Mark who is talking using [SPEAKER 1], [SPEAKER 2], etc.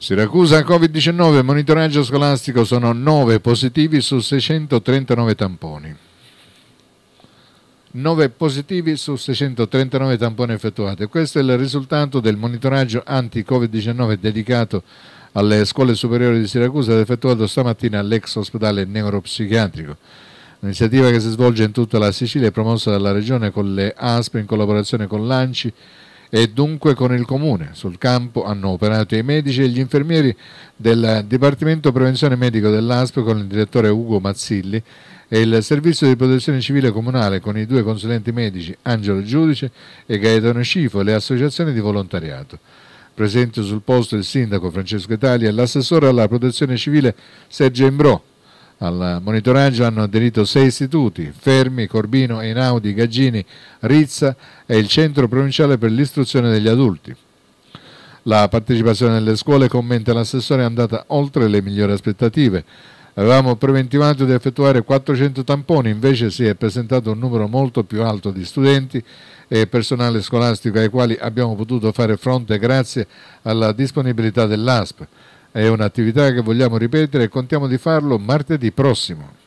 [SPEAKER 1] Siracusa Covid-19 monitoraggio scolastico sono 9 positivi su 639 tamponi. 9 positivi su 639 tamponi effettuati. Questo è il risultato del monitoraggio anti-Covid-19 dedicato alle scuole superiori di Siracusa ed effettuato stamattina all'ex ospedale neuropsichiatrico. Un'iniziativa che si svolge in tutta la Sicilia è promossa dalla Regione con le ASP in collaborazione con l'ANCI e dunque con il Comune. Sul campo hanno operato i medici e gli infermieri del Dipartimento Prevenzione Medico dell'ASP con il direttore Ugo Mazzilli e il Servizio di Protezione Civile Comunale con i due consulenti medici Angelo Giudice e Gaetano Scifo e le associazioni di volontariato. Presente sul posto il sindaco Francesco Italia e l'assessore alla protezione civile Sergio Imbrò, al monitoraggio hanno aderito sei istituti, Fermi, Corbino, Einaudi, Gaggini, Rizza e il Centro Provinciale per l'Istruzione degli Adulti. La partecipazione delle scuole, commenta l'assessore, è andata oltre le migliori aspettative. Avevamo preventivato di effettuare 400 tamponi, invece si è presentato un numero molto più alto di studenti e personale scolastico ai quali abbiamo potuto fare fronte grazie alla disponibilità dell'ASP. È un'attività che vogliamo ripetere e contiamo di farlo martedì prossimo.